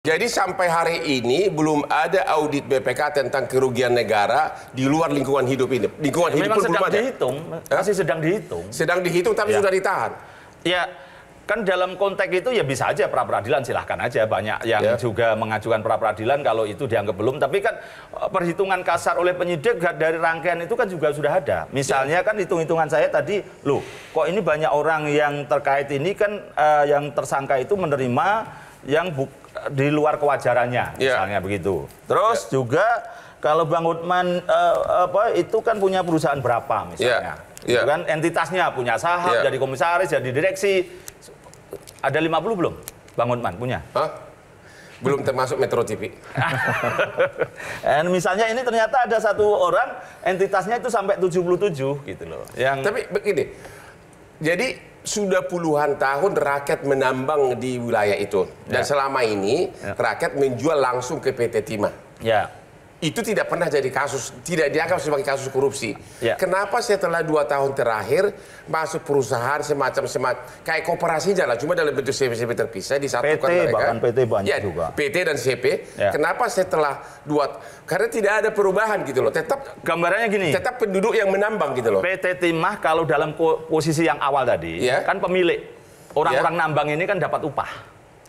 Jadi sampai hari ini belum ada audit BPK tentang kerugian negara di luar lingkungan hidup ini. Lingkungan hidup Memang pun sedang belum ada. dihitung, Hah? masih sedang dihitung. Sedang dihitung tapi ya. sudah ditahan. Ya, kan dalam konteks itu ya bisa aja pra peradilan silahkan aja banyak yang ya. juga mengajukan pra peradilan kalau itu dianggap belum. Tapi kan eh, perhitungan kasar oleh penyidik dari rangkaian itu kan juga sudah ada. Misalnya ya. kan hitung-hitungan saya tadi, loh kok ini banyak orang yang terkait ini kan uh, yang tersangka itu menerima yang bukti di luar kewajarannya yeah. misalnya begitu. Terus yeah. juga kalau Bang Utman uh, eh, apa itu kan punya perusahaan berapa misalnya. Yeah. Gitu yeah. kan entitasnya punya saham, yeah. jadi komisaris, jadi direksi. Ada 50 belum? Bang Utman punya? Huh? belum termasuk Metro TV. Dan misalnya ini ternyata ada satu orang entitasnya itu sampai 77 gitu loh. Yang Tapi begini. Jadi sudah puluhan tahun rakyat menambang di wilayah itu dan ya. selama ini ya. rakyat menjual langsung ke PT Timah. Ya itu tidak pernah jadi kasus, tidak dianggap sebagai kasus korupsi. Yeah. Kenapa setelah dua tahun terakhir masuk perusahaan semacam semacam kayak kooperasi jalan, cuma dalam bentuk CP-CP terpisah disatukan PT, mereka. Bahkan PT banyak ya, juga. PT dan CP. Yeah. Kenapa setelah dua karena tidak ada perubahan gitu loh. Tetap gambarannya gini. Tetap penduduk yang menambang gitu loh. PT Timah kalau dalam posisi yang awal tadi yeah. kan pemilik orang-orang yeah. nambang ini kan dapat upah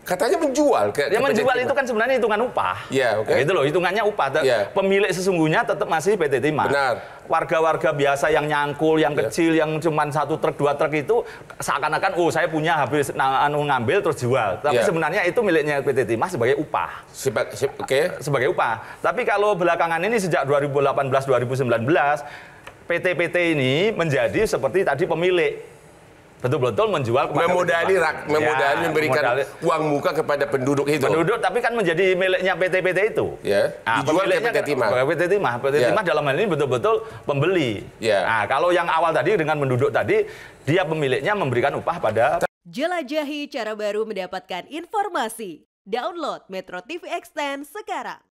katanya menjual ke, ya ke menjual itu kan sebenarnya hitungan upah ya oke okay. itu loh hitungannya upah ya. pemilik sesungguhnya tetap masih PT Timah benar warga-warga biasa yang nyangkul yang ya. kecil yang cuma satu truk dua truk itu seakan-akan oh saya punya habis anu ngambil terus jual tapi ya. sebenarnya itu miliknya PT Timah sebagai upah Sipa, oke okay. Ah, sebagai upah tapi kalau belakangan ini sejak 2018 2019 PT-PT ini menjadi seperti tadi pemilik betul-betul menjual kepada memodali rak, memodali ya, memberikan modali. uang muka kepada penduduk itu. Penduduk tapi kan menjadi miliknya PT-PT itu. Ya. Nah, Dijual ke PT Timah. PT Timah. PT ya. Timah dalam hal ini betul-betul pembeli. Ya. Nah, kalau yang awal tadi dengan penduduk tadi dia pemiliknya memberikan upah pada Jelajahi cara baru mendapatkan informasi. Download Metro TV Extend sekarang.